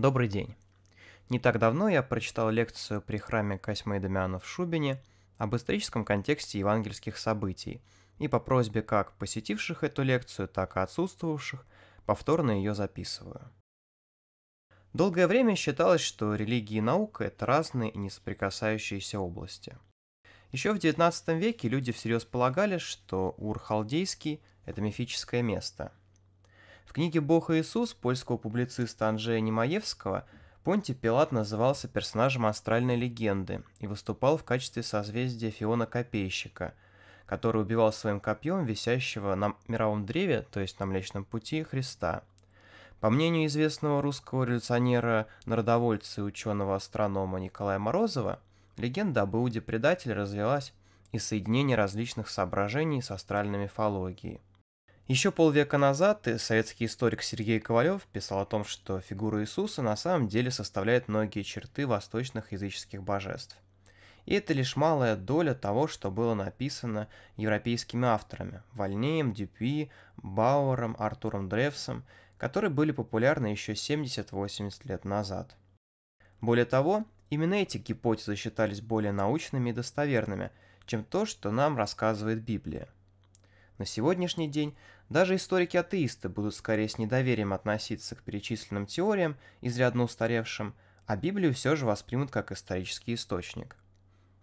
Добрый день. Не так давно я прочитал лекцию при храме Косьмы и Дамиана в Шубине об историческом контексте евангельских событий и по просьбе как посетивших эту лекцию, так и отсутствовавших повторно ее записываю. Долгое время считалось, что религия и наука – это разные и несоприкасающиеся области. Еще в XIX веке люди всерьез полагали, что Ур-Халдейский – это мифическое место – в книге «Бог и Иисус» польского публициста Анжея Немаевского Понти Пилат назывался персонажем астральной легенды и выступал в качестве созвездия Фиона Копейщика, который убивал своим копьем висящего на мировом древе, то есть на Млечном Пути, Христа. По мнению известного русского революционера-народовольца и ученого-астронома Николая Морозова, легенда об Иуде-предателе развелась из соединения различных соображений с астральной мифологией – еще полвека назад э, советский историк Сергей Ковалев писал о том, что фигура Иисуса на самом деле составляет многие черты восточных языческих божеств. И это лишь малая доля того, что было написано европейскими авторами – Вальнеем, Дюпи, Бауэром, Артуром Древсом, которые были популярны еще 70-80 лет назад. Более того, именно эти гипотезы считались более научными и достоверными, чем то, что нам рассказывает Библия. На сегодняшний день даже историки-атеисты будут скорее с недоверием относиться к перечисленным теориям, изрядно устаревшим, а Библию все же воспримут как исторический источник.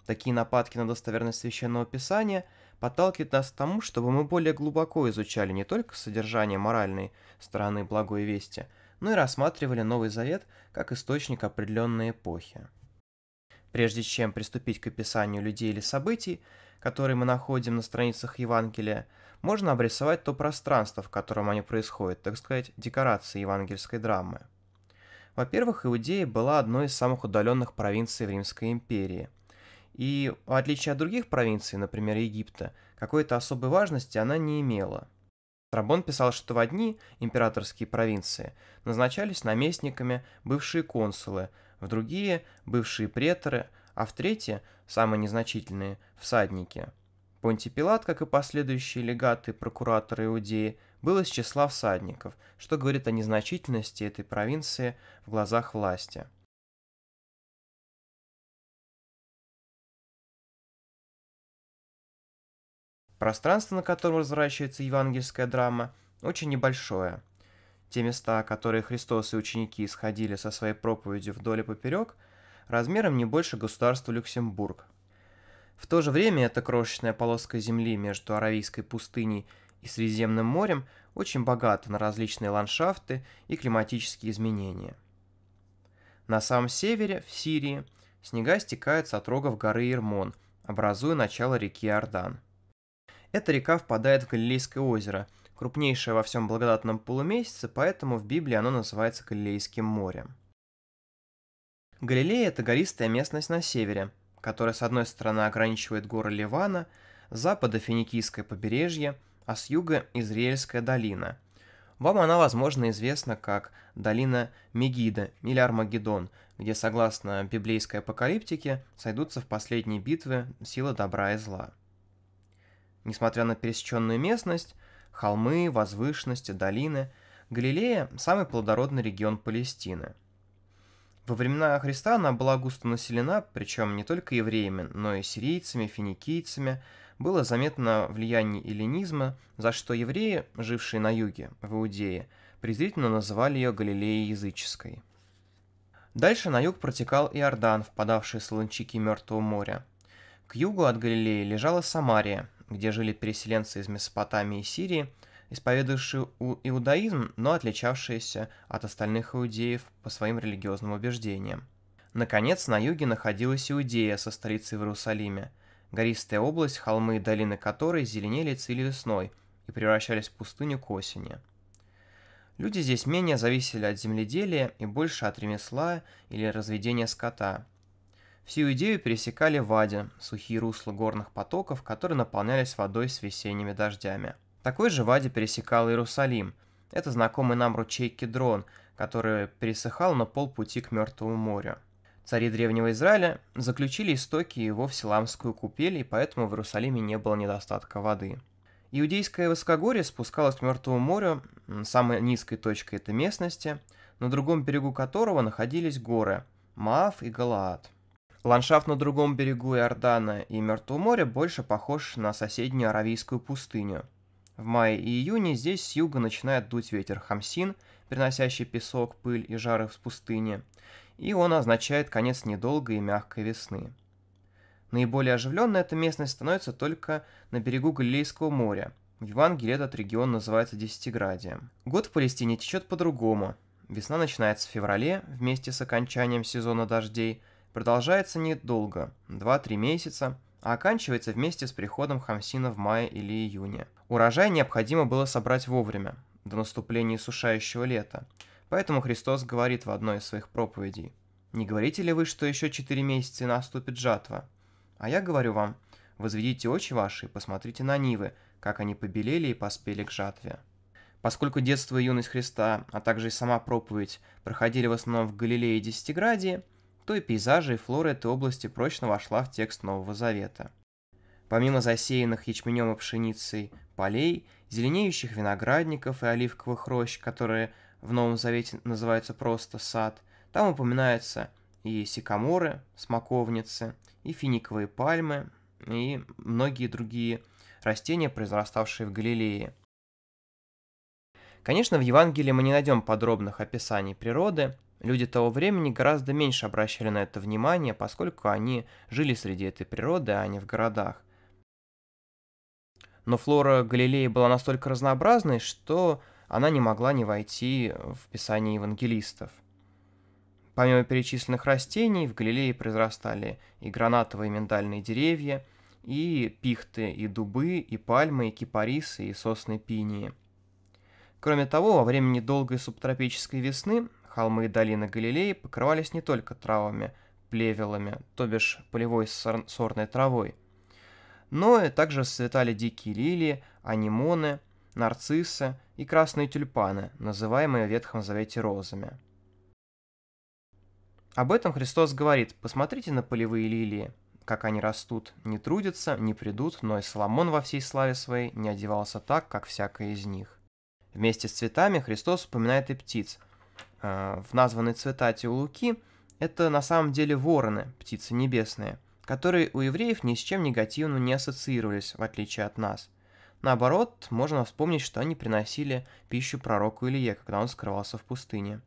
Такие нападки на достоверность Священного Писания подталкивают нас к тому, чтобы мы более глубоко изучали не только содержание моральной стороны Благой Вести, но и рассматривали Новый Завет как источник определенной эпохи. Прежде чем приступить к описанию людей или событий, которые мы находим на страницах Евангелия, можно обрисовать то пространство, в котором они происходят, так сказать, декорации евангельской драмы. Во-первых, Иудея была одной из самых удаленных провинций в Римской империи. И, в отличие от других провинций, например, Египта, какой-то особой важности она не имела. Страбон писал, что в одни императорские провинции назначались наместниками бывшие консулы, в другие – бывшие преторы, а в третьи – самые незначительные – всадники – Понтий Пилат, как и последующие легаты прокуратора Иудеи, был из числа всадников, что говорит о незначительности этой провинции в глазах власти. Пространство, на котором разворачивается евангельская драма, очень небольшое. Те места, которые Христос и ученики исходили со своей проповедью вдоль и поперек, размером не больше государства Люксембург – в то же время эта крошечная полоска земли между Аравийской пустыней и Средиземным морем очень богата на различные ландшафты и климатические изменения. На самом севере, в Сирии, снега стекает с отрогов горы Ирмон, образуя начало реки Ордан. Эта река впадает в Галилейское озеро, крупнейшее во всем благодатном полумесяце, поэтому в Библии оно называется Галилейским морем. Галилея – это гористая местность на севере, которая с одной стороны ограничивает горы Ливана, запада Финикийское побережье, а с юга Израильская долина. Вам она, возможно, известна как долина Мегида или Армагеддон, где, согласно библейской апокалиптике, сойдутся в последней битве сила добра и зла. Несмотря на пересеченную местность, холмы, возвышенности, долины, Галилея – самый плодородный регион Палестины – во времена Христа она была густо населена, причем не только евреями, но и сирийцами, финикийцами. Было заметно влияние эллинизма, за что евреи, жившие на юге, в Иудее, презрительно называли ее Галилеей языческой. Дальше на юг протекал Иордан, впадавший в солончаки Мертвого моря. К югу от Галилеи лежала Самария, где жили переселенцы из Месопотамии и Сирии – исповедовавший иудаизм, но отличавшийся от остальных иудеев по своим религиозным убеждениям. Наконец, на юге находилась Иудея со столицей в Иерусалиме, гористая область, холмы и долины которой зеленели цели весной и превращались в пустыню к осени. Люди здесь менее зависели от земледелия и больше от ремесла или разведения скота. Всю идею пересекали вади, сухие русла горных потоков, которые наполнялись водой с весенними дождями – такой же Вади пересекал Иерусалим. Это знакомый нам ручей Кедрон, который пересыхал на полпути к Мертвому морю. Цари Древнего Израиля заключили истоки его в Силамскую купель, и поэтому в Иерусалиме не было недостатка воды. Иудейское высокогорье спускалось к Мертвому морю, самой низкой точкой этой местности, на другом берегу которого находились горы Маав и Галаад. Ландшафт на другом берегу Иордана и Мертвого моря больше похож на соседнюю Аравийскую пустыню – в мае и июне здесь с юга начинает дуть ветер хамсин, приносящий песок, пыль и жары в пустыне, и он означает конец недолгой и мягкой весны. Наиболее оживленной эта местность становится только на берегу Галилейского моря. В Евангелии этот регион называется Десятиградием. Год в Палестине течет по-другому. Весна начинается в феврале вместе с окончанием сезона дождей, продолжается недолго, 2-3 месяца, а оканчивается вместе с приходом Хамсина в мае или июне – Урожай необходимо было собрать вовремя, до наступления сушающего лета. Поэтому Христос говорит в одной из своих проповедей, «Не говорите ли вы, что еще четыре месяца и наступит жатва? А я говорю вам, возведите очи ваши и посмотрите на нивы, как они побелели и поспели к жатве». Поскольку детство и юность Христа, а также и сама проповедь, проходили в основном в Галилее и Десятиградии, то и пейзажи и флора этой области прочно вошла в текст Нового Завета. Помимо засеянных ячменем и пшеницей полей, зеленеющих виноградников и оливковых рощ, которые в Новом Завете называются просто сад, там упоминаются и сикаморы, смоковницы, и финиковые пальмы, и многие другие растения, произраставшие в Галилее. Конечно, в Евангелии мы не найдем подробных описаний природы, люди того времени гораздо меньше обращали на это внимание, поскольку они жили среди этой природы, а не в городах но флора Галилеи была настолько разнообразной, что она не могла не войти в писание евангелистов. Помимо перечисленных растений, в Галилее произрастали и гранатовые и миндальные деревья, и пихты, и дубы, и пальмы, и кипарисы, и сосны пинии. Кроме того, во время недолгой субтропической весны холмы и долины Галилеи покрывались не только травами, плевелами, то бишь полевой сорной травой – но также расцветали дикие лилии, анимоны, нарциссы и красные тюльпаны, называемые в Ветхом Завете розами. Об этом Христос говорит, посмотрите на полевые лилии, как они растут, не трудятся, не придут, но и Соломон во всей славе своей не одевался так, как всякая из них. Вместе с цветами Христос вспоминает и птиц. Э, в названной цвета Луки это на самом деле вороны, птицы небесные – которые у евреев ни с чем негативным не ассоциировались, в отличие от нас. Наоборот, можно вспомнить, что они приносили пищу пророку Илье, когда он скрывался в пустыне.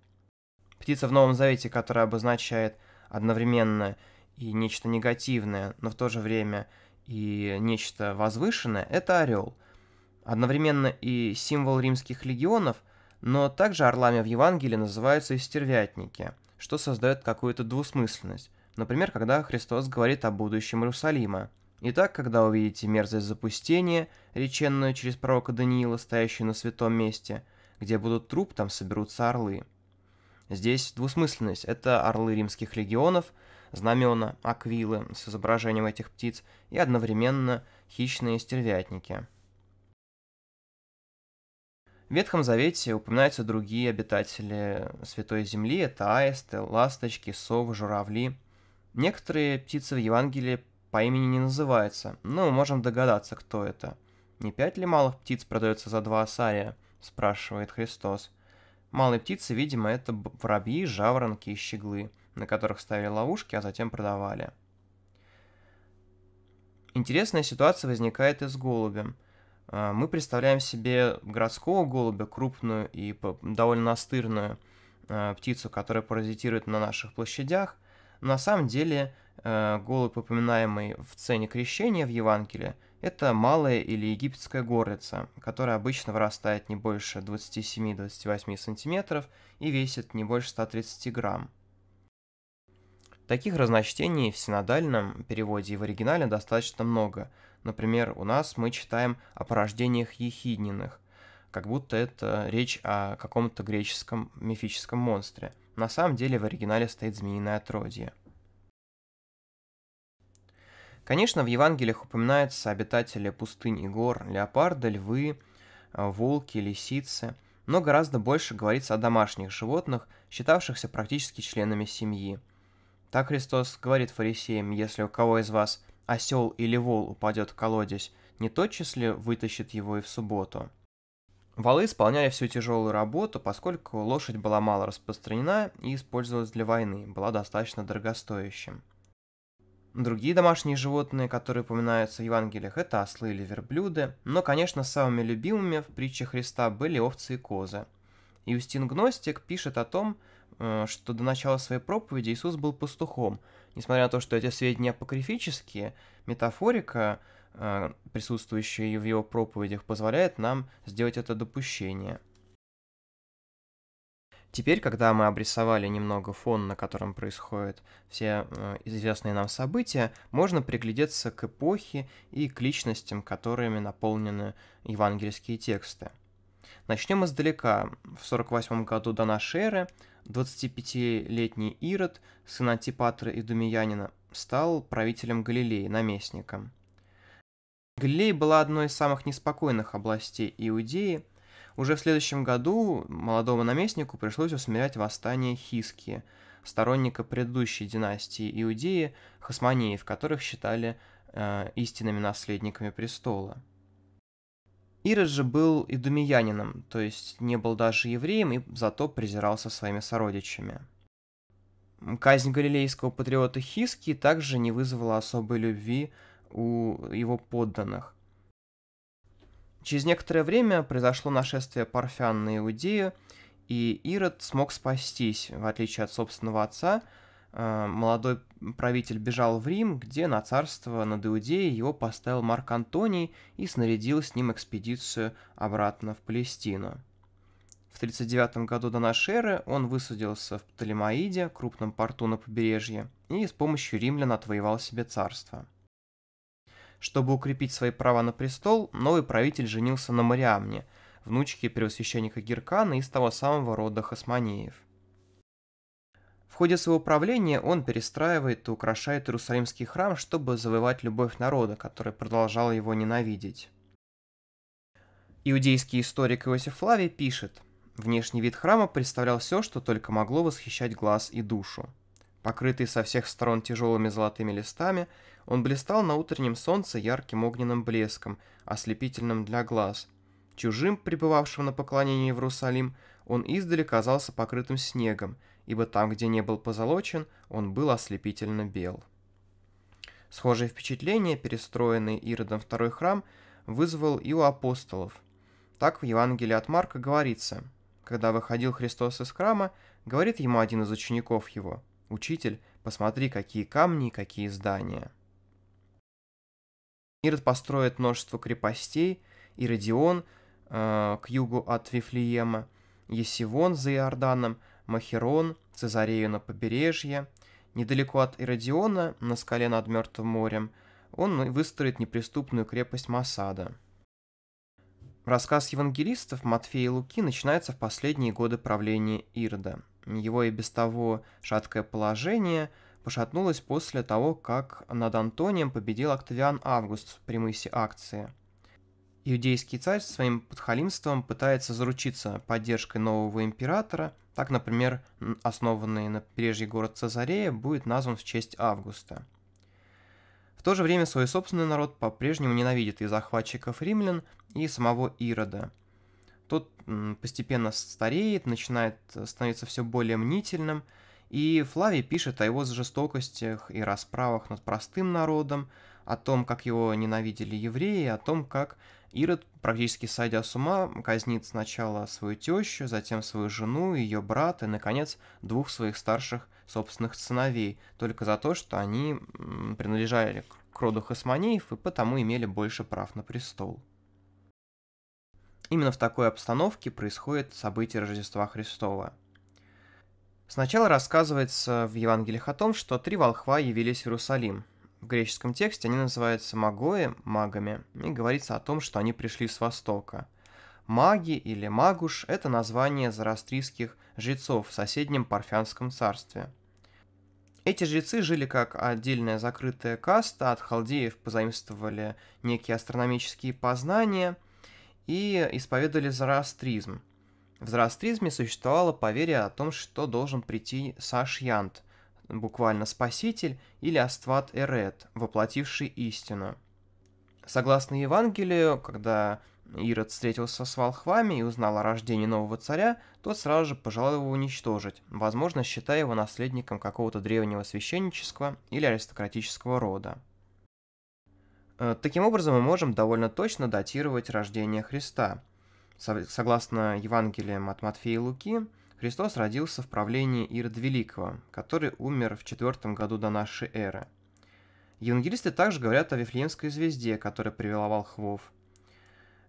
Птица в Новом Завете, которая обозначает одновременно и нечто негативное, но в то же время и нечто возвышенное, это орел. Одновременно и символ римских легионов, но также орлами в Евангелии называются и стервятники, что создает какую-то двусмысленность. Например, когда Христос говорит о будущем Иерусалима. Итак, когда увидите мерзость запустения, реченную через пророка Даниила, стоящую на святом месте, где будут труп, там соберутся орлы. Здесь двусмысленность. Это орлы римских легионов, знамена, аквилы с изображением этих птиц и одновременно хищные стервятники. В Ветхом Завете упоминаются другие обитатели Святой Земли, это аисты, ласточки, совы, журавли – Некоторые птицы в Евангелии по имени не называются, но ну, мы можем догадаться, кто это. «Не пять ли малых птиц продается за два осария?» – спрашивает Христос. Малые птицы, видимо, это воробьи, жаворонки и щеглы, на которых ставили ловушки, а затем продавали. Интересная ситуация возникает и с голубем. А, мы представляем себе городского голубя, крупную и довольно настырную а, птицу, которая паразитирует на наших площадях – на самом деле э, голубь, упоминаемый в цене крещения в Евангелии, это малая или египетская горлица, которая обычно вырастает не больше 27-28 см и весит не больше 130 грамм. Таких разночтений в синодальном переводе и в оригинале достаточно много. Например, у нас мы читаем о порождениях Ехидниных, как будто это речь о каком-то греческом мифическом монстре. На самом деле в оригинале стоит змеиное отродье. Конечно, в Евангелиях упоминаются обитатели пустынь и гор, леопарды, львы, э, волки, лисицы, но гораздо больше говорится о домашних животных, считавшихся практически членами семьи. Так Христос говорит фарисеям, если у кого из вас осел или вол упадет в колодец, не тотчас ли вытащит его и в субботу – Валы исполняли всю тяжелую работу, поскольку лошадь была мало распространена и использовалась для войны, была достаточно дорогостоящим. Другие домашние животные, которые упоминаются в Евангелиях, это ослы или верблюды, но, конечно, самыми любимыми в притче Христа были овцы и козы. Иустин Гностик пишет о том, э, что до начала своей проповеди Иисус был пастухом. Несмотря на то, что эти сведения апокрифические, метафорика – Э, присутствующие в его проповедях, позволяет нам сделать это допущение. Теперь, когда мы обрисовали немного фон, на котором происходят все э, известные нам события, можно приглядеться к эпохе и к личностям, которыми наполнены евангельские тексты. Начнем издалека. В 48 году до нашей эры 25-летний Ирод, сын Антипатра и Думиянина, стал правителем Галилеи, наместником. Галилея была одной из самых неспокойных областей Иудеи. Уже в следующем году молодому наместнику пришлось усмирять восстание Хиски, сторонника предыдущей династии Иудеи, хасманеев, которых считали э, истинными наследниками престола. Ирод же был идумиянином, то есть не был даже евреем и зато презирался своими сородичами. Казнь галилейского патриота Хиски также не вызвала особой любви у его подданных. Через некоторое время произошло нашествие парфян на Иудею, и Ирод смог спастись, в отличие от собственного отца. Э, молодой правитель бежал в Рим, где на царство над Иудеей его поставил Марк Антоний и снарядил с ним экспедицию обратно в Палестину. В 39 году до нашей эры он высадился в Птолемаиде, крупном порту на побережье, и с помощью римлян отвоевал себе царство – чтобы укрепить свои права на престол, новый правитель женился на Мариамне, внучке первосвященника Геркана из того самого рода Хасманеев. В ходе своего правления он перестраивает и украшает Иерусалимский храм, чтобы завоевать любовь народа, который продолжал его ненавидеть. Иудейский историк Иосиф Флавий пишет, внешний вид храма представлял все, что только могло восхищать глаз и душу. Покрытый со всех сторон тяжелыми золотыми листами – он блистал на утреннем солнце ярким огненным блеском, ослепительным для глаз. Чужим, пребывавшим на поклонение в Иерусалим, он издали казался покрытым снегом, ибо там, где не был позолочен, он был ослепительно бел. Схожее впечатление, перестроенный Иродом второй храм, вызвал и у апостолов. Так в Евангелии от Марка говорится, когда выходил Христос из храма, говорит ему один из учеников его, «Учитель, посмотри, какие камни и какие здания». Ирод построит множество крепостей, и Родион э, к югу от Вифлеема, Есивон за Иорданом, Махерон, Цезарею на побережье. Недалеко от Иродиона, на скале над Мертвым морем, он выстроит неприступную крепость Масада. Рассказ евангелистов Матфея и Луки начинается в последние годы правления Ирода. Его и без того шаткое положение – пошатнулась после того, как над Антонием победил Октавиан Август при мысе акции. Иудейский царь своим подхалимством пытается заручиться поддержкой нового императора, так, например, основанный на побережье город Цезарея будет назван в честь Августа. В то же время свой собственный народ по-прежнему ненавидит и захватчиков римлян, и самого Ирода. Тот постепенно стареет, начинает становиться все более мнительным – и Флавий пишет о его жестокостях и расправах над простым народом, о том, как его ненавидели евреи, о том, как Ирод, практически сойдя с ума, казнит сначала свою тещу, затем свою жену, ее брата и, наконец, двух своих старших собственных сыновей, только за то, что они принадлежали к роду хасмонеев и потому имели больше прав на престол. Именно в такой обстановке происходит событие Рождества Христова – Сначала рассказывается в Евангелиях о том, что три волхва явились в Иерусалим. В греческом тексте они называются магои, магами, и говорится о том, что они пришли с востока. Маги или магуш – это название зарастрийских жрецов в соседнем Парфянском царстве. Эти жрецы жили как отдельная закрытая каста, от халдеев позаимствовали некие астрономические познания и исповедовали зороастризм – в зороастризме существовало поверье о том, что должен прийти Сашьянт, буквально «спаситель» или Астват Эрет, воплотивший истину. Согласно Евангелию, когда Ирод встретился с волхвами и узнал о рождении нового царя, тот сразу же пожелал его уничтожить, возможно, считая его наследником какого-то древнего священнического или аристократического рода. Э, таким образом, мы можем довольно точно датировать рождение Христа – Согласно Евангелиям от Матфея и Луки, Христос родился в правлении Ирод Великого, который умер в четвертом году до нашей эры. Евангелисты также говорят о Вифлеемской звезде, которая привеловал Хвов.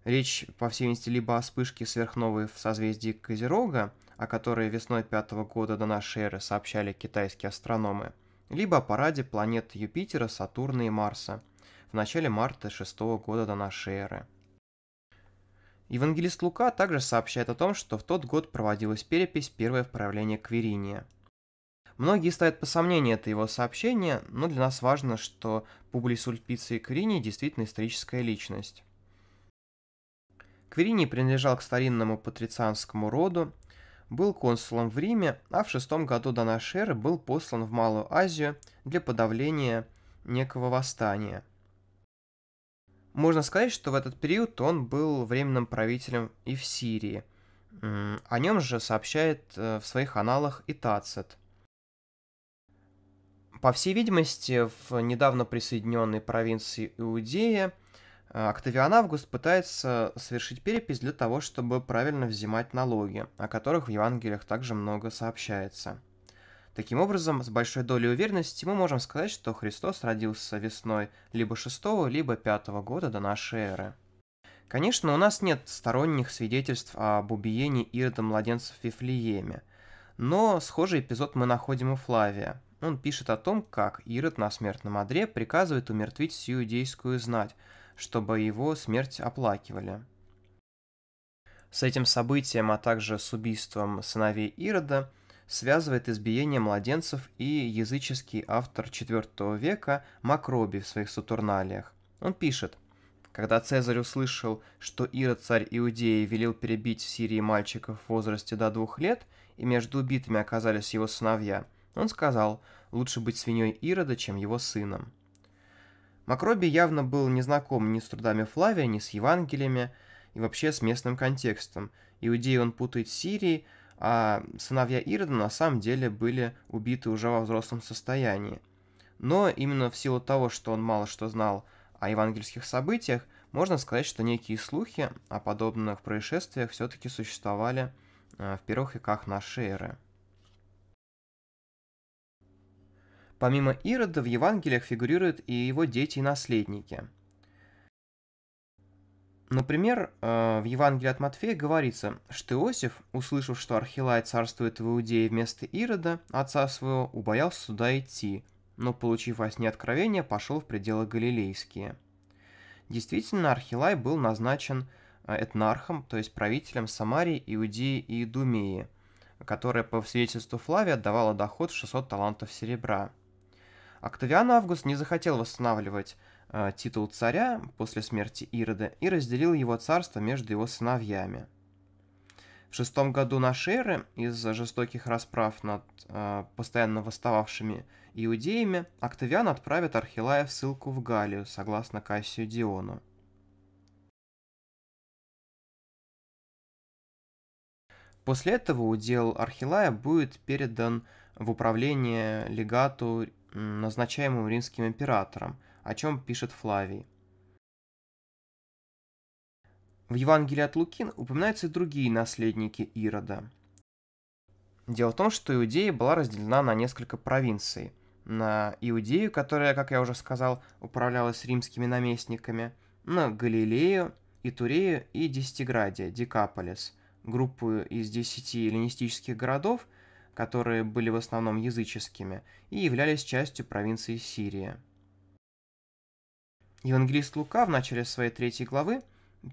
Речь, по всей видимости, либо о вспышке сверхновой в созвездии Козерога, о которой весной пятого года до нашей эры сообщали китайские астрономы, либо о параде планет Юпитера, Сатурна и Марса в начале марта шестого года до нашей эры – Евангелист Лука также сообщает о том, что в тот год проводилась перепись первое в Квериния. Многие ставят по сомнению это его сообщение, но для нас важно, что Публий Сульпиций Квериний действительно историческая личность. Квериний принадлежал к старинному патрицианскому роду, был консулом в Риме, а в шестом году до нашей эры был послан в Малую Азию для подавления некого восстания – можно сказать, что в этот период он был временным правителем и в Сирии. О нем же сообщает э, в своих аналах и Тацет. По всей видимости, в недавно присоединенной провинции Иудея э, Октавиан Август пытается совершить перепись для того, чтобы правильно взимать налоги, о которых в Евангелиях также много сообщается – Таким образом, с большой долей уверенности мы можем сказать, что Христос родился весной либо 6, либо 5 года до нашей эры. Конечно, у нас нет сторонних свидетельств об убиении Ирода младенца в Вифлееме, но схожий эпизод мы находим у Флавия. Он пишет о том, как Ирод на смертном одре приказывает умертвить всю иудейскую знать, чтобы его смерть оплакивали. С этим событием, а также с убийством сыновей Ирода – связывает избиение младенцев и языческий автор IV века Макроби в своих сатурналиях. Он пишет, когда Цезарь услышал, что Ирод, царь Иудеи, велел перебить в Сирии мальчиков в возрасте до двух лет, и между убитыми оказались его сыновья, он сказал, лучше быть свиньей Ирода, чем его сыном. Макроби явно был не знаком ни с трудами Флавия, ни с Евангелиями, и вообще с местным контекстом. Иудеи он путает с Сирией, а сыновья Ирода на самом деле были убиты уже во взрослом состоянии. Но именно в силу того, что он мало что знал о евангельских событиях, можно сказать, что некие слухи о подобных происшествиях все-таки существовали э, в первых веках нашей эры. Помимо Ирода в Евангелиях фигурируют и его дети и наследники – Например, э, в Евангелии от Матфея говорится, что Иосиф, услышав, что Архилай царствует в Иудее вместо Ирода, отца своего, убоялся сюда идти, но, получив во сне откровение, пошел в пределы Галилейские. Действительно, Архилай был назначен э, этнархом, то есть правителем Самарии, Иудеи и Идумеи, которая, по свидетельству Флавия, отдавала доход в 600 талантов серебра. Октавиан Август не захотел восстанавливать Э, титул царя после смерти Ирода и разделил его царство между его сыновьями. В шестом году нашей эры из-за жестоких расправ над э, постоянно восстававшими иудеями Октавиан отправит Архилая в ссылку в Галлию, согласно Кассию Диону. После этого удел Архилая будет передан в управление легату, назначаемому римским императором – о чем пишет Флавий. В Евангелии от Лукин упоминаются и другие наследники Ирода. Дело в том, что Иудея была разделена на несколько провинций. На Иудею, которая, как я уже сказал, управлялась римскими наместниками, на Галилею, Итурею и Десятиградия, Декаполис, группу из десяти эллинистических городов, которые были в основном языческими, и являлись частью провинции Сирия. Евангелист Лука в начале своей третьей главы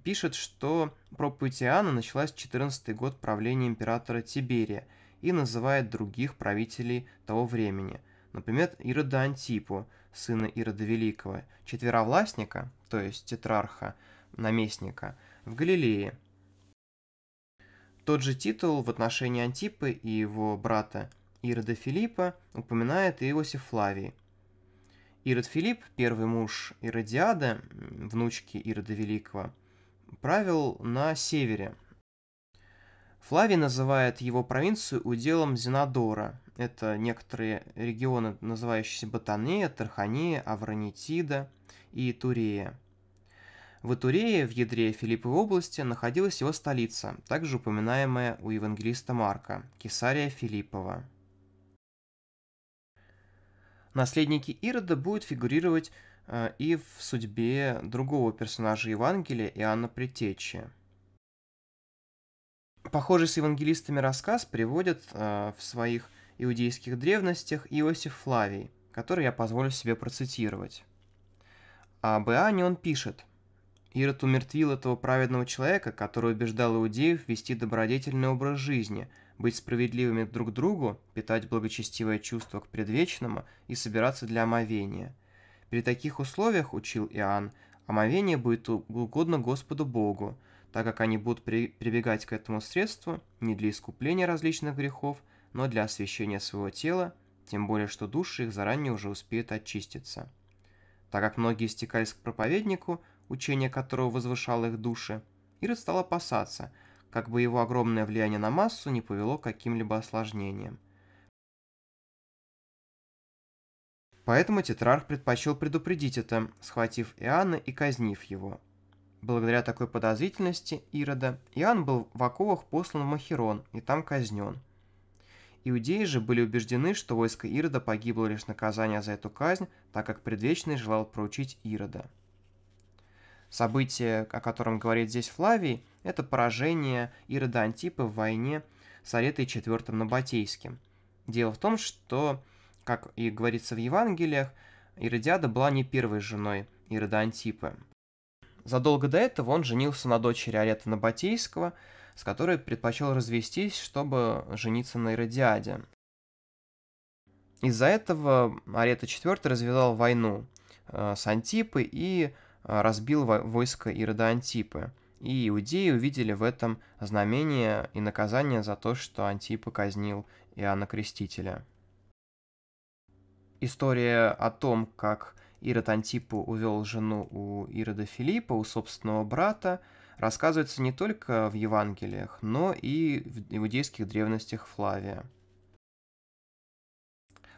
пишет, что проповедь Иоанна началась в 14 год правления императора Тиберия и называет других правителей того времени, например, Ирода Антипу, сына Ирода Великого, четверовластника, то есть тетрарха, наместника, в Галилее. Тот же титул в отношении Антипы и его брата Ирода Филиппа упоминает Иосиф Флавий, Ирод Филипп, первый муж Иродиады, внучки Ирода Великого, правил на севере. Флавий называет его провинцию уделом Зенадора. Это некоторые регионы, называющиеся Батанея, Тарханея, Авронитида и Турея. В Итурее, в ядре Филипповой области, находилась его столица, также упоминаемая у евангелиста Марка, Кесария Филиппова наследники Ирода будут фигурировать э, и в судьбе другого персонажа Евангелия Иоанна Притечи. Похожий с евангелистами рассказ приводит э, в своих иудейских древностях Иосиф Флавий, который я позволю себе процитировать. Об Иоанне он пишет. Ирод умертвил этого праведного человека, который убеждал иудеев вести добродетельный образ жизни – быть справедливыми друг к другу, питать благочестивое чувство к предвечному и собираться для омовения. При таких условиях, учил Иоанн, омовение будет угодно Господу Богу, так как они будут при, прибегать к этому средству не для искупления различных грехов, но для освящения своего тела, тем более что души их заранее уже успеют очиститься. Так как многие стекались к проповеднику, учение которого возвышало их души, Ирод стал опасаться – как бы его огромное влияние на массу не повело к каким-либо осложнениям. Поэтому тетрарх предпочел предупредить это, схватив Иоанна и казнив его. Благодаря такой подозрительности Ирода, Иоанн был в оковах послан в Махерон и там казнен. Иудеи же были убеждены, что войско Ирода погибло лишь наказание за эту казнь, так как предвечный желал проучить Ирода. Событие, о котором говорит здесь Флавий, это поражение Ирода Антипа в войне с Аретой IV Набатейским. Дело в том, что, как и говорится в Евангелиях, Иродиада была не первой женой Ирода Антипа. Задолго до этого он женился на дочери Арета Набатейского, с которой предпочел развестись, чтобы жениться на Иродиаде. Из-за этого Арета IV развязал войну э, с Антипой и Э, разбил войско Ирода Антипы, и иудеи увидели в этом знамение и наказание за то, что Антипа казнил Иоанна Крестителя. История о том, как Ирод Антипу увел жену у Ирода Филиппа, у собственного брата, рассказывается не только в Евангелиях, но и в иудейских древностях Флавия –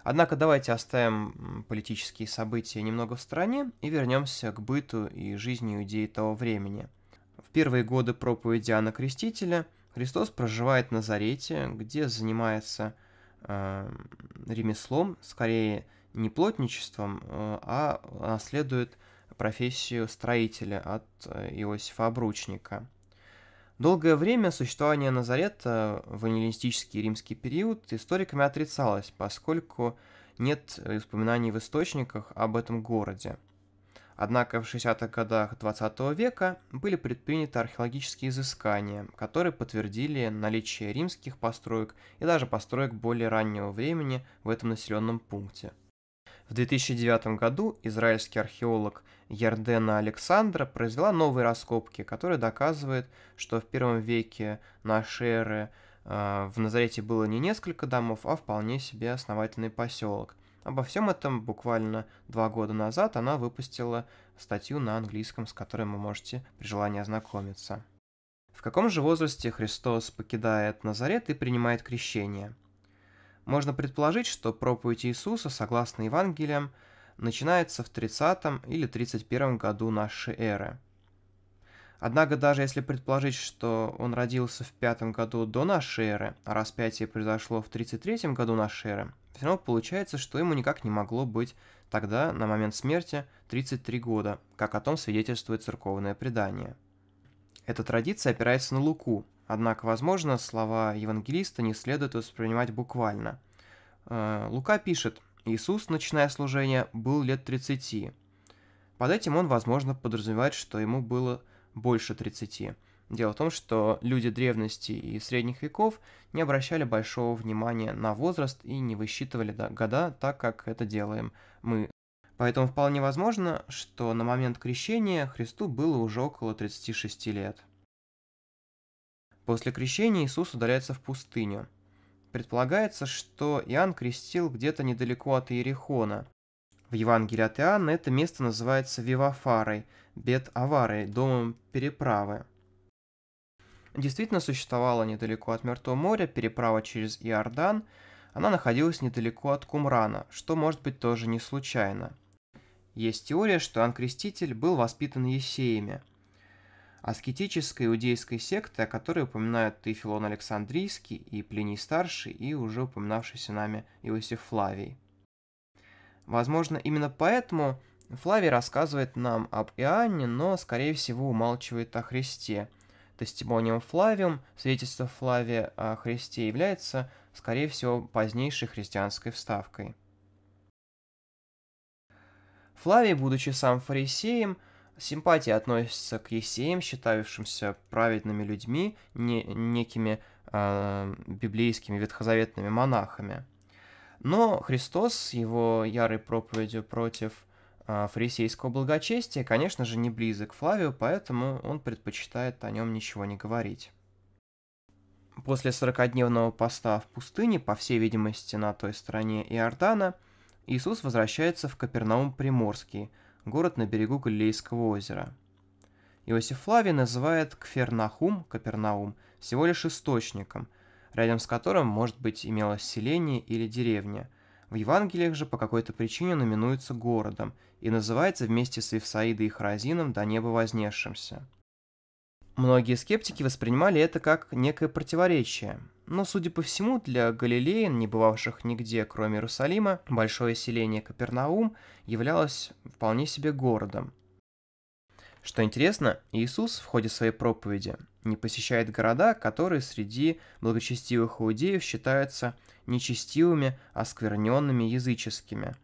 Однако давайте оставим политические события немного в стороне и вернемся к быту и жизни иудеи того времени. В первые годы проповеди Иоанна Крестителя Христос проживает в Назарете, где занимается э, ремеслом, скорее не плотничеством, э, а наследует профессию строителя от э, Иосифа Обручника – Долгое время существование Назарета в эллинистический римский период историками отрицалось, поскольку нет воспоминаний в источниках об этом городе. Однако в 60-х годах 20 века были предприняты археологические изыскания, которые подтвердили наличие римских построек и даже построек более раннего времени в этом населенном пункте – в 2009 году израильский археолог Ярдена Александра произвела новые раскопки, которые доказывают, что в первом веке нашей эры э, в Назарете было не несколько домов, а вполне себе основательный поселок. Обо всем этом буквально два года назад она выпустила статью на английском, с которой вы можете при желании ознакомиться. В каком же возрасте Христос покидает Назарет и принимает крещение? Можно предположить, что проповедь Иисуса, согласно Евангелиям, начинается в 30 или 31 году нашей эры. Однако даже если предположить, что он родился в пятом году до нашей эры, а распятие произошло в 33 году нашей эры, все равно получается, что ему никак не могло быть тогда, на момент смерти, 33 года, как о том свидетельствует церковное предание. Эта традиция опирается на Луку, Однако, возможно, слова евангелиста не следует воспринимать буквально. Э, Лука пишет, Иисус, начиная служение, был лет 30. Под этим он, возможно, подразумевает, что ему было больше 30. Дело в том, что люди древности и средних веков не обращали большого внимания на возраст и не высчитывали года так, как это делаем мы. Поэтому вполне возможно, что на момент крещения Христу было уже около 36 лет. После крещения Иисус удаляется в пустыню. Предполагается, что Иоанн крестил где-то недалеко от Иерихона. В Евангелии от Иоанна это место называется Вивафарой, Бет-Аварой, домом переправы. Действительно существовала недалеко от Мертвого моря переправа через Иордан, она находилась недалеко от Кумрана, что может быть тоже не случайно. Есть теория, что Иоанн Креститель был воспитан есеями – аскетической иудейской секты, о которой упоминают и Филон Александрийский, и Плиний Старший, и уже упоминавшийся нами Иосиф Флавий. Возможно, именно поэтому Флавий рассказывает нам об Иоанне, но, скорее всего, умалчивает о Христе. Тестимонием Флавиум, свидетельство Флавия о Христе является, скорее всего, позднейшей христианской вставкой. Флавий, будучи сам фарисеем, – симпатии относится к есеям, считавшимся праведными людьми, не, некими э, библейскими ветхозаветными монахами. Но Христос с его ярой проповедью против э, фарисейского благочестия, конечно же, не близок Флавию, поэтому он предпочитает о нем ничего не говорить. После 40-дневного поста в пустыне, по всей видимости, на той стороне Иордана, Иисус возвращается в Капернаум Приморский – город на берегу Галилейского озера. Иосиф Флавий называет Кфернахум, Капернаум, всего лишь источником, рядом с которым, может быть, имелось селение или деревня. В Евангелиях же по какой-то причине он именуется городом и называется вместе с Ивсаидой и Хоразином до неба вознесшимся. Многие скептики воспринимали это как некое противоречие, но, судя по всему, для галилеян, не бывавших нигде, кроме Иерусалима, большое селение Капернаум являлось вполне себе городом. Что интересно, Иисус в ходе своей проповеди не посещает города, которые среди благочестивых иудеев считаются нечестивыми, оскверненными языческими.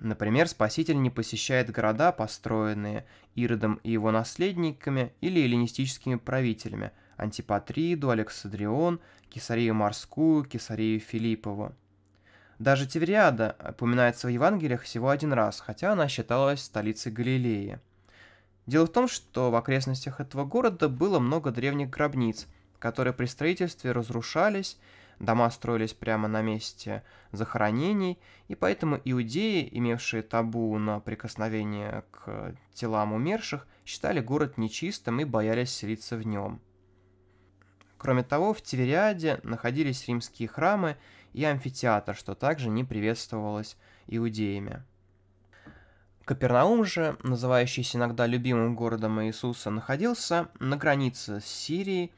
Например, Спаситель не посещает города, построенные Иродом и его наследниками или эллинистическими правителями – Антипатриду, Александрион, Кесарию Морскую, Кесарию Филиппову. Даже Тевриада упоминается в Евангелиях всего один раз, хотя она считалась столицей Галилеи. Дело в том, что в окрестностях этого города было много древних гробниц, которые при строительстве разрушались, дома строились прямо на месте захоронений, и поэтому иудеи, имевшие табу на прикосновение к телам умерших, считали город нечистым и боялись селиться в нем – Кроме того, в Тивериаде находились римские храмы и амфитеатр, что также не приветствовалось иудеями. Капернаум же, называющийся иногда любимым городом Иисуса, находился на границе с Сирией.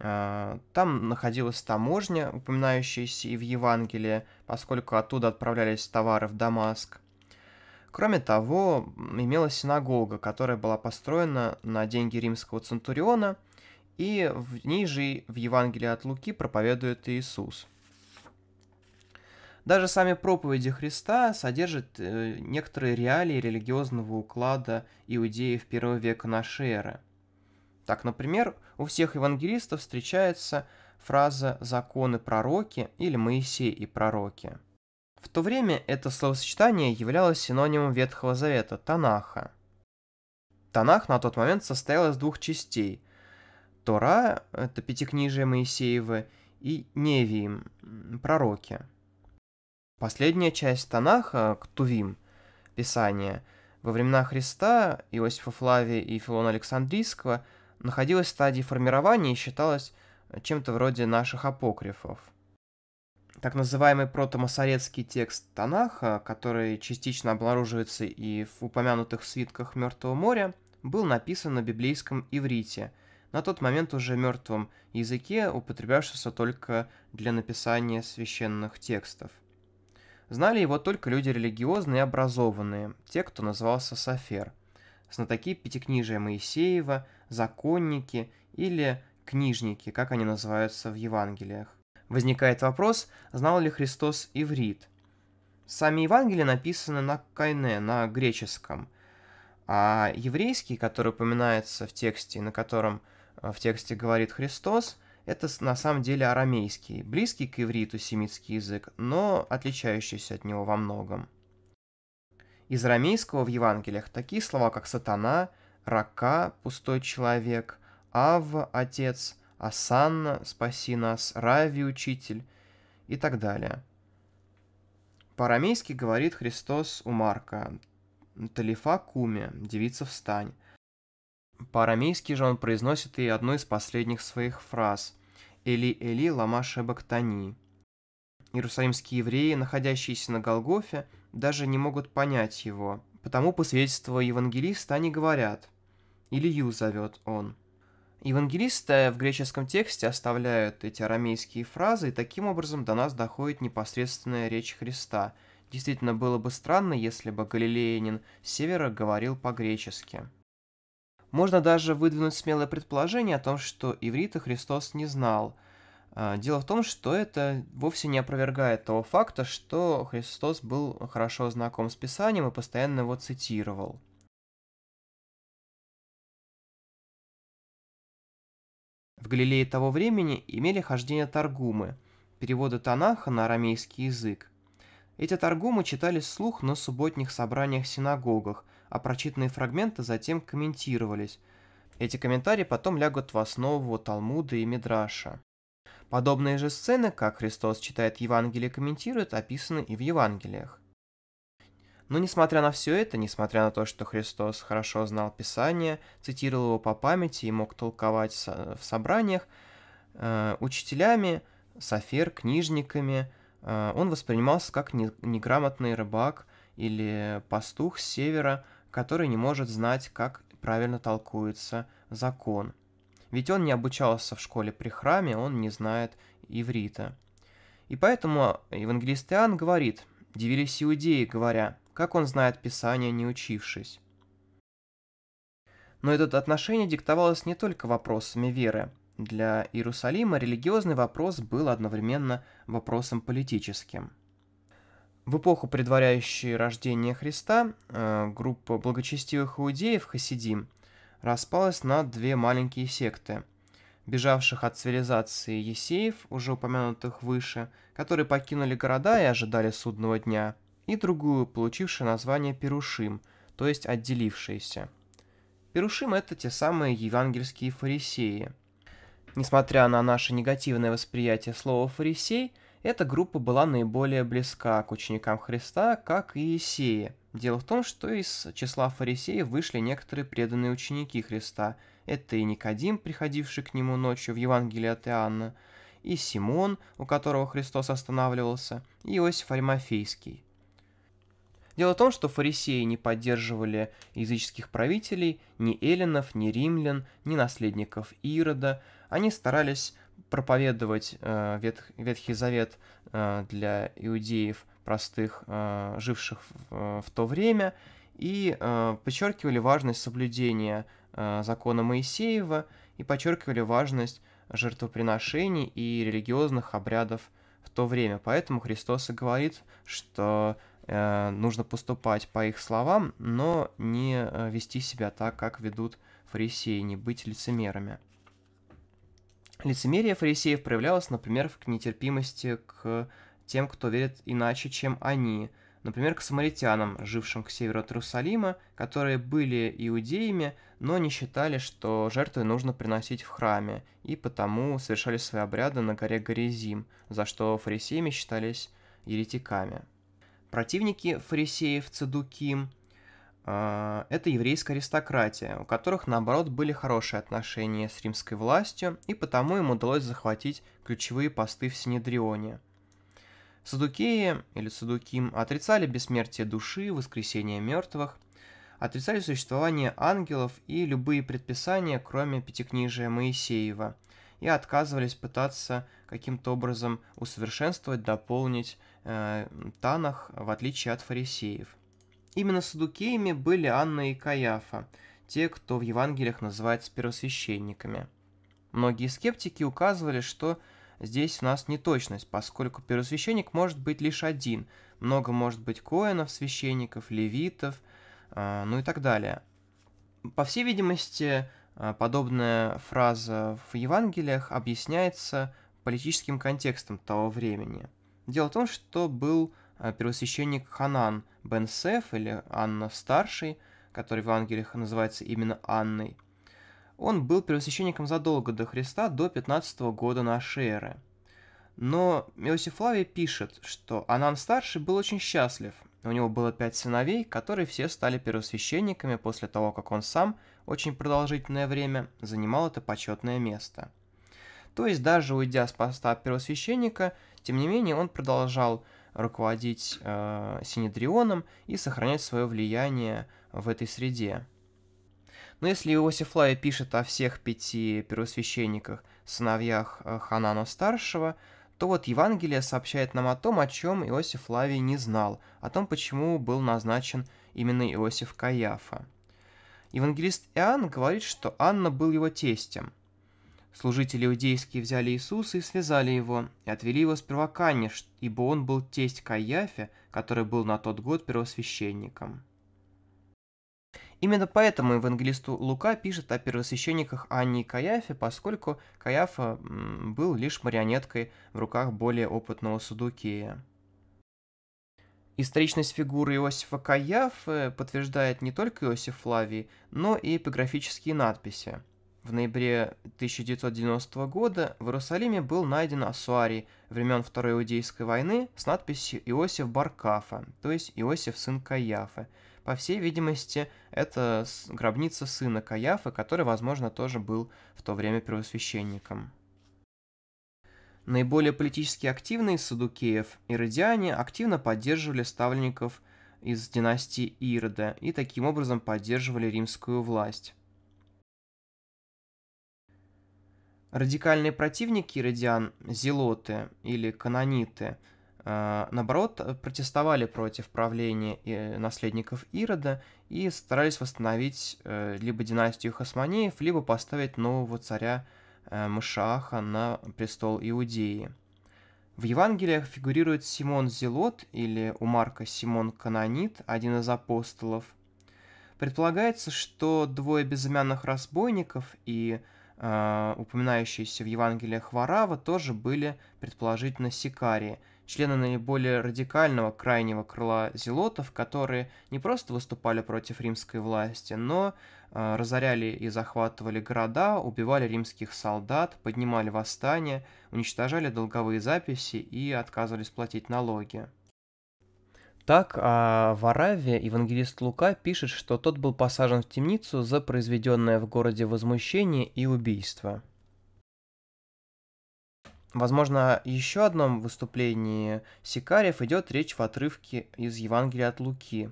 А, там находилась таможня, упоминающаяся и в Евангелии, поскольку оттуда отправлялись товары в Дамаск. Кроме того, имелась синагога, которая была построена на деньги римского центуриона – и в ней же в Евангелии от Луки проповедует Иисус. Даже сами проповеди Христа содержат э, некоторые реалии религиозного уклада иудеев первого века нашей эры. Так, например, у всех евангелистов встречается фраза «законы пророки» или «Моисей и пророки». В то время это словосочетание являлось синонимом Ветхого Завета – Танаха. Танах на тот момент состоял из двух частей – Тора, это Пятикнижие Моисеева, и Невиим, пророки. Последняя часть Танаха, Ктувим, Писание, во времена Христа, Иосифа Флавия и Филона Александрийского находилась в стадии формирования и считалась э, чем-то вроде наших апокрифов. Так называемый протомасорецкий текст Танаха, который частично обнаруживается и в упомянутых свитках Мертвого моря, был написан на библейском иврите – на тот момент уже мертвом языке, употреблявшемся только для написания священных текстов. Знали его только люди религиозные и образованные, те, кто назывался Сафер, знатоки Пятикнижия Моисеева, законники или книжники, как они называются в Евангелиях. Возникает вопрос, знал ли Христос иврит. Сами Евангелия написаны на кайне, на греческом, а еврейский, который упоминается в тексте, на котором – Э, в тексте говорит Христос, это на самом деле арамейский, близкий к ивриту семитский язык, но отличающийся от него во многом. Из арамейского в Евангелиях такие слова, как «сатана», «рака», «пустой человек», «ав», «отец», «асанна», «спаси нас», «рави», «учитель» и так далее. По-арамейски говорит Христос у Марка «талифа куме», «девица встань», по-арамейски же он произносит и одну из последних своих фраз «Эли, Эли, лама шебак тани». Иерусалимские евреи, находящиеся на Голгофе, даже не могут понять его, потому по свидетельству евангелиста они говорят «Илью зовет он». Евангелисты в греческом тексте оставляют эти арамейские фразы, и таким образом до нас доходит непосредственная речь Христа. Действительно, было бы странно, если бы галилеянин с севера говорил по-гречески. Можно даже выдвинуть смелое предположение о том, что иврита Христос не знал. А, дело в том, что это вовсе не опровергает того факта, что Христос был хорошо знаком с Писанием и постоянно его цитировал. В Галилее того времени имели хождение торгумы, переводы Танаха на арамейский язык. Эти торгумы читались вслух на субботних собраниях в синагогах – а прочитанные фрагменты затем комментировались. Эти комментарии потом лягут в основу Талмуда и Мидраша. Подобные же сцены, как Христос читает Евангелие и комментирует, описаны и в Евангелиях. Но несмотря на все это, несмотря на то, что Христос хорошо знал Писание, цитировал его по памяти и мог толковать в собраниях, э, учителями, софер, книжниками, э, он воспринимался как неграмотный рыбак или пастух с севера – который не может знать, как правильно толкуется закон. Ведь он не обучался в школе при храме, он не знает иврита. И поэтому евангелист Иоанн говорит, «Дивились иудеи, говоря, как он знает Писание, не учившись». Но это отношение диктовалось не только вопросами веры. Для Иерусалима религиозный вопрос был одновременно вопросом политическим – в эпоху, предваряющей рождение Христа, э, группа благочестивых иудеев Хасидим распалась на две маленькие секты, бежавших от цивилизации есеев, уже упомянутых выше, которые покинули города и ожидали судного дня, и другую, получившую название Перушим, то есть отделившиеся. Перушим – это те самые евангельские фарисеи. Несмотря на наше негативное восприятие слова «фарисей», – эта группа была наиболее близка к ученикам Христа, как и Иисеи. Дело в том, что из числа фарисеев вышли некоторые преданные ученики Христа. Это и Никодим, приходивший к нему ночью в Евангелии от Иоанна, и Симон, у которого Христос останавливался, и Иосиф Аримафейский. Дело в том, что фарисеи не поддерживали языческих правителей, ни эллинов, ни римлян, ни наследников Ирода. Они старались проповедовать э, Ветх, Ветхий Завет э, для иудеев простых, э, живших в, э, в то время, и э, подчеркивали важность соблюдения э, закона Моисеева и подчеркивали важность жертвоприношений и религиозных обрядов в то время. Поэтому Христос и говорит, что э, нужно поступать по их словам, но не э, вести себя так, как ведут фарисеи, не быть лицемерами. Лицемерие фарисеев проявлялось, например, в нетерпимости к тем, кто верит иначе, чем они, например, к самаритянам, жившим к северу от Иерусалима, которые были иудеями, но не считали, что жертвы нужно приносить в храме, и потому совершали свои обряды на горе Горизим, за что фарисеями считались еретиками. Противники фарисеев Цедуким а, это еврейская аристократия, у которых, наоборот, были хорошие отношения с римской властью, и потому им удалось захватить ключевые посты в Синедрионе. Садукеи, или Садуким, отрицали бессмертие души, воскресение мертвых, отрицали существование ангелов и любые предписания, кроме Пятикнижия Моисеева, и отказывались пытаться каким-то образом усовершенствовать, дополнить э, Танах, в отличие от фарисеев. Именно садукеями были Анна и Каяфа, те, кто в Евангелиях называется первосвященниками. Многие скептики указывали, что здесь у нас неточность, поскольку первосвященник может быть лишь один, много может быть коинов, священников, левитов, а, ну и так далее. По всей видимости, а, подобная фраза в Евангелиях объясняется политическим контекстом того времени. Дело в том, что был а, первосвященник Ханан – Бенсеф или Анна Старший, который в Евангелиях называется именно Анной, он был первосвященником задолго до Христа, до 15 года нашей эры. Но Иосиф Флавий пишет, что Анан Старший был очень счастлив. У него было пять сыновей, которые все стали первосвященниками после того, как он сам очень продолжительное время занимал это почетное место. То есть даже уйдя с поста первосвященника, тем не менее он продолжал руководить э, Синедрионом и сохранять свое влияние в этой среде. Но если Иосиф Лай пишет о всех пяти первосвященниках, сыновьях э, Ханана-старшего, то вот Евангелие сообщает нам о том, о чем Иосиф Лавий не знал, о том, почему был назначен именно Иосиф Каяфа. Евангелист Иоанн говорит, что Анна был его тестем – Служители иудейские взяли Иисуса и связали его, и отвели его сперва к Анне, ибо он был тесть Каяфе, который был на тот год первосвященником. Именно поэтому евангелисту Лука пишет о первосвященниках Анне и Каяфе, поскольку Каяфа был лишь марионеткой в руках более опытного Судукея. Историчность фигуры Иосифа Каяфы подтверждает не только Иосиф Флавий, но и эпиграфические надписи – в ноябре 1990 года в Иерусалиме был найден асуарий времен Второй Иудейской войны с надписью «Иосиф Баркафа», то есть «Иосиф сын Каяфы». По всей видимости, это гробница сына Каяфы, который, возможно, тоже был в то время первосвященником. Наиболее политически активные Садукеев и Родиане активно поддерживали ставленников из династии Ирода и таким образом поддерживали римскую власть. Радикальные противники Иродиан, зелоты или канониты, э, наоборот, протестовали против правления э, наследников Ирода и старались восстановить э, либо династию Хасманеев, либо поставить нового царя Мышаха на престол Иудеи. В Евангелиях фигурирует Симон Зелот или у Марка Симон Канонит, один из апостолов. Предполагается, что двое безымянных разбойников и а, упоминающиеся в Евангелиях Варава, тоже были предположительно сикарии, члены наиболее радикального крайнего крыла зелотов, которые не просто выступали против римской власти, но э, разоряли и захватывали города, убивали римских солдат, поднимали восстания, уничтожали долговые записи и отказывались платить налоги. Так, а в Аравии евангелист Лука пишет, что тот был посажен в темницу за произведенное в городе возмущение и убийство. Возможно, о еще одном выступлении Сикариев идет речь в отрывке из Евангелия от Луки.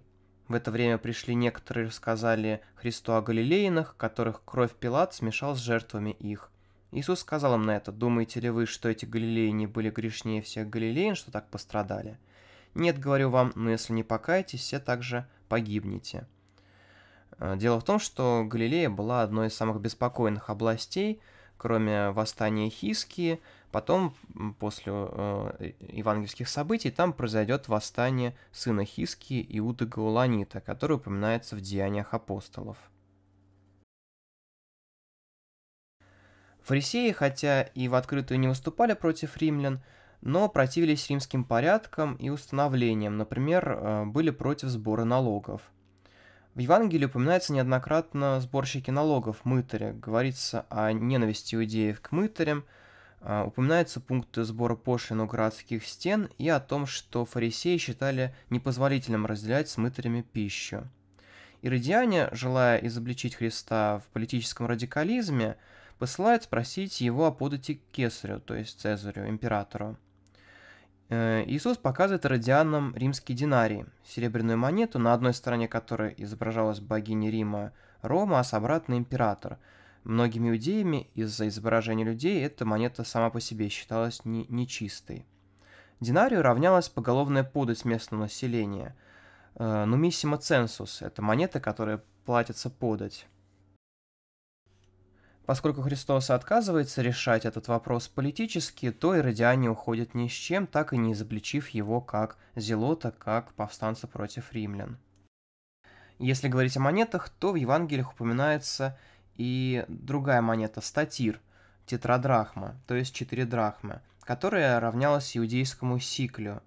В это время пришли некоторые и рассказали Христу о галилеянах, которых кровь Пилат смешал с жертвами их. Иисус сказал им на это, «Думаете ли вы, что эти галилеяне были грешнее всех галилеян, что так пострадали?» «Нет, говорю вам, но если не покаетесь, все также погибнете». Э, дело в том, что Галилея была одной из самых беспокойных областей, кроме восстания Хиски, потом, после э, евангельских событий, там произойдет восстание сына Хиски Иуды Гауланита, который упоминается в Деяниях апостолов. Фарисеи, хотя и в открытую не выступали против римлян, но противились римским порядкам и установлениям, например, э, были против сбора налогов. В Евангелии упоминается неоднократно сборщики налогов, мытари, говорится о ненависти иудеев к мытарям, э, упоминаются пункты сбора пошлин у городских стен и о том, что фарисеи считали непозволительным разделять с мытарями пищу. Иродиане, желая изобличить Христа в политическом радикализме, посылают спросить его о подати к кесарю, то есть Цезарю, императору. Э, Иисус показывает радианам римский динарии, серебряную монету, на одной стороне которой изображалась богиня Рима Рома, а с обратной император. Многими иудеями из-за изображения людей эта монета сама по себе считалась не нечистой. Динарию равнялась поголовная подать местного населения. Э, Нумиссимо ценсус – это монета, которая платится подать. Поскольку Христос отказывается решать этот вопрос политически, то иродиане уходят ни с чем, так и не изобличив его как зелота, как повстанца против римлян. Если говорить о монетах, то в Евангелиях упоминается и другая монета – статир, тетрадрахма, то есть четыре драхмы, которая равнялась иудейскому сиклю.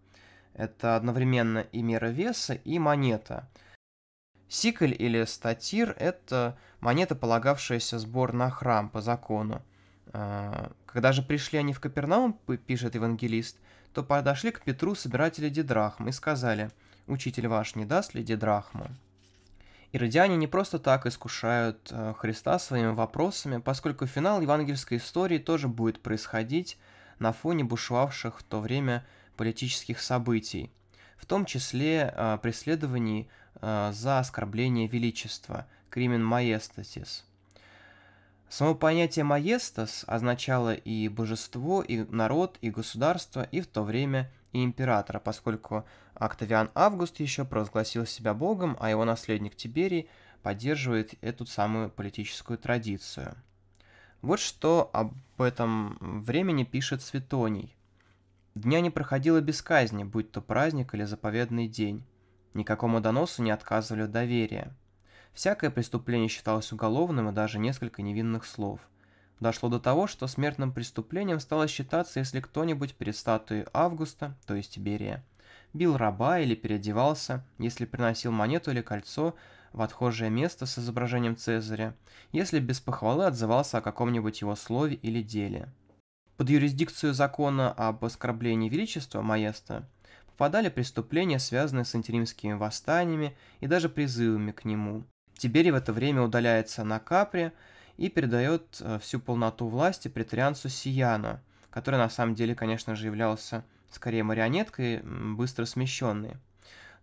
Это одновременно и мера веса, и монета – Сикль или статир – это монета, полагавшаяся сбор на храм по закону. А, когда же пришли они в Капернаум, пишет евангелист, то подошли к Петру собиратели Дидрахм и сказали, «Учитель ваш не даст ли Дидрахму?» Иродиане не просто так искушают а, Христа своими вопросами, поскольку финал евангельской истории тоже будет происходить на фоне бушевавших в то время политических событий, в том числе а, преследований Э, за оскорбление величества, кримен маестасис. Само понятие маестас означало и божество, и народ, и государство, и в то время и императора, поскольку Октавиан Август еще провозгласил себя богом, а его наследник Тиберий поддерживает эту самую политическую традицию. Вот что об этом времени пишет Светоний. «Дня не проходило без казни, будь то праздник или заповедный день. Никакому доносу не отказывали в доверии. Всякое преступление считалось уголовным и даже несколько невинных слов. Дошло до того, что смертным преступлением стало считаться, если кто-нибудь перед статуей Августа, то есть Берия, бил раба или переодевался, если приносил монету или кольцо в отхожее место с изображением Цезаря, если без похвалы отзывался о каком-нибудь его слове или деле. Под юрисдикцию закона об оскорблении величества Маеста – совпадали преступления, связанные с антиримскими восстаниями и даже призывами к нему. Тиберий в это время удаляется на Капри и передает э, всю полноту власти претарианцу Сияну, который на самом деле, конечно же, являлся скорее марионеткой, быстро смещенной.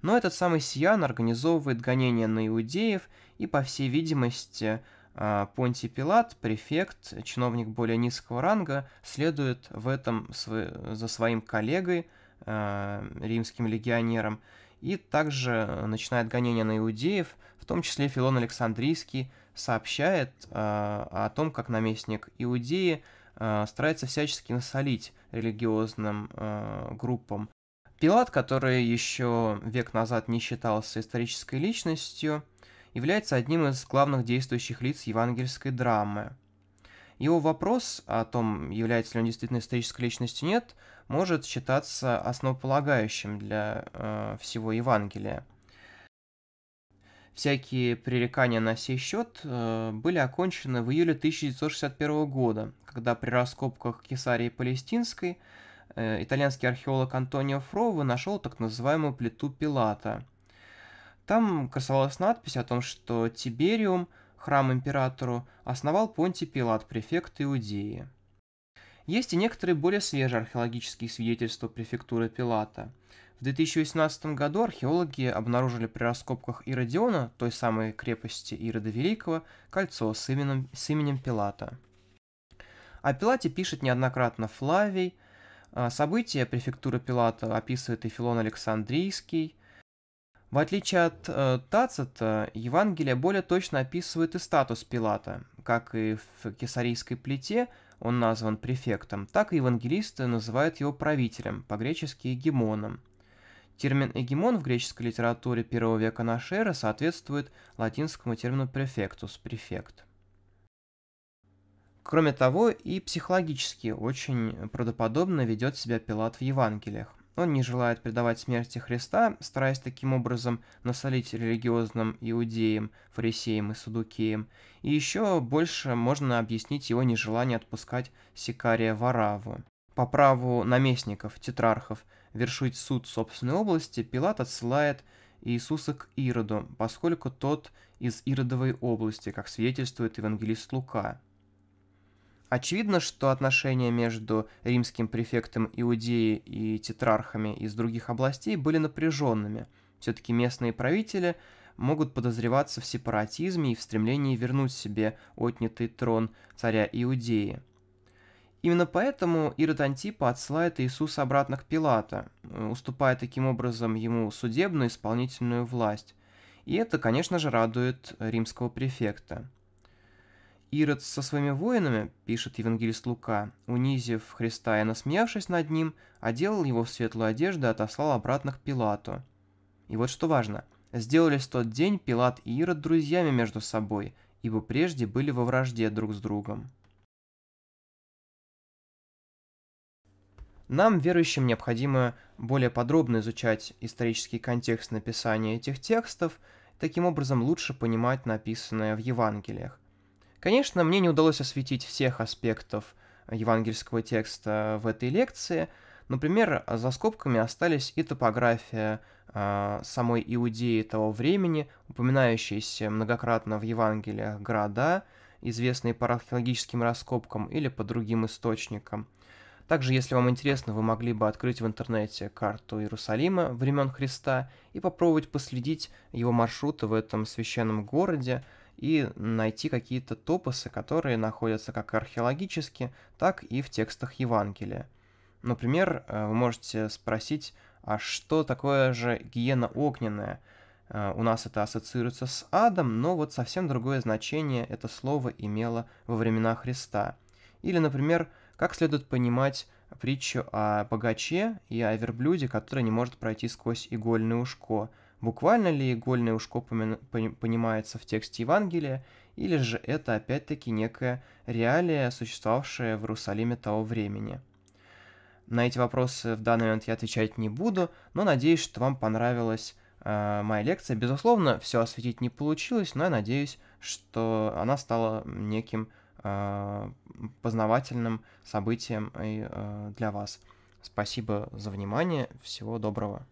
Но этот самый Сиян организовывает гонения на иудеев, и, по всей видимости, э, Понтий Пилат, префект, чиновник более низкого ранга, следует в этом за своим коллегой, Э, римским легионерам, и также начинает гонение на иудеев, в том числе Филон Александрийский сообщает э, о том, как наместник Иудеи э, старается всячески насолить религиозным группам. Пилат, который еще век назад не считался исторической личностью, является одним из главных действующих лиц евангельской драмы – его вопрос о том, является ли он действительно исторической личностью, нет, может считаться основополагающим для э, всего Евангелия. Всякие пререкания на сей счет э, были окончены в июле 1961 года, когда при раскопках Кесарии Палестинской э, итальянский археолог Антонио Фровы нашел так называемую плиту Пилата. Там красовалась надпись о том, что Тибериум – храм императору, основал Понтий Пилат, префект Иудеи. Есть и некоторые более свежие археологические свидетельства префектуры Пилата. В 2018 году археологи обнаружили при раскопках Иродиона, той самой крепости Ирода Великого, кольцо с именем, с именем Пилата. О Пилате пишет неоднократно Флавий, а, события префектуры Пилата описывает и Филон Александрийский – в отличие от э, Тацита, Евангелие более точно описывает и статус Пилата. Как и в Кесарийской плите он назван префектом, так и евангелисты называют его правителем, по-гречески «эгемоном». Термин «эгемон» в греческой литературе первого века нашей эры соответствует латинскому термину «префектус» – «префект». Кроме того, и психологически очень правдоподобно ведет себя Пилат в Евангелиях. Он не желает предавать смерти Христа, стараясь таким образом насолить религиозным иудеям, фарисеям и садукеям. И еще больше можно объяснить его нежелание отпускать Сикария Вараву. По праву наместников, тетрархов, вершить суд собственной области, Пилат отсылает Иисуса к Ироду, поскольку тот из Иродовой области, как свидетельствует евангелист Лука. Очевидно, что отношения между римским префектом Иудеи и тетрархами из других областей были напряженными. Все-таки местные правители могут подозреваться в сепаратизме и в стремлении вернуть себе отнятый трон царя Иудеи. Именно поэтому Ирод Антипа отсылает Иисуса обратно к Пилата, уступая таким образом ему судебную исполнительную власть. И это, конечно же, радует римского префекта. Ирод со своими воинами, пишет евангелист Лука, унизив Христа и насмеявшись над ним, оделал его в светлую одежду и отослал обратно к Пилату. И вот что важно, сделались в тот день Пилат и Ирод друзьями между собой, ибо прежде были во вражде друг с другом. Нам, верующим, необходимо более подробно изучать исторический контекст написания этих текстов, таким образом лучше понимать написанное в Евангелиях. Конечно, мне не удалось осветить всех аспектов евангельского текста в этой лекции. Например, за скобками остались и топография э, самой Иудеи того времени, упоминающиеся многократно в Евангелиях города, известные по археологическим раскопкам или по другим источникам. Также, если вам интересно, вы могли бы открыть в интернете карту Иерусалима времен Христа и попробовать последить его маршруты в этом священном городе, и найти какие-то топосы, которые находятся как археологически, так и в текстах Евангелия. Например, э, вы можете спросить, а что такое же гиена огненная? Э, у нас это ассоциируется с адом, но вот совсем другое значение это слово имело во времена Христа. Или, например, как следует понимать притчу о богаче и о верблюде, который не может пройти сквозь игольное ушко – буквально ли игольное ушко понимается в тексте Евангелия, или же это опять-таки некая реалия, существовавшая в Иерусалиме того времени. На эти вопросы в данный момент я отвечать не буду, но надеюсь, что вам понравилась э, моя лекция. Безусловно, все осветить не получилось, но я надеюсь, что она стала неким э, познавательным событием э, для вас. Спасибо за внимание, всего доброго.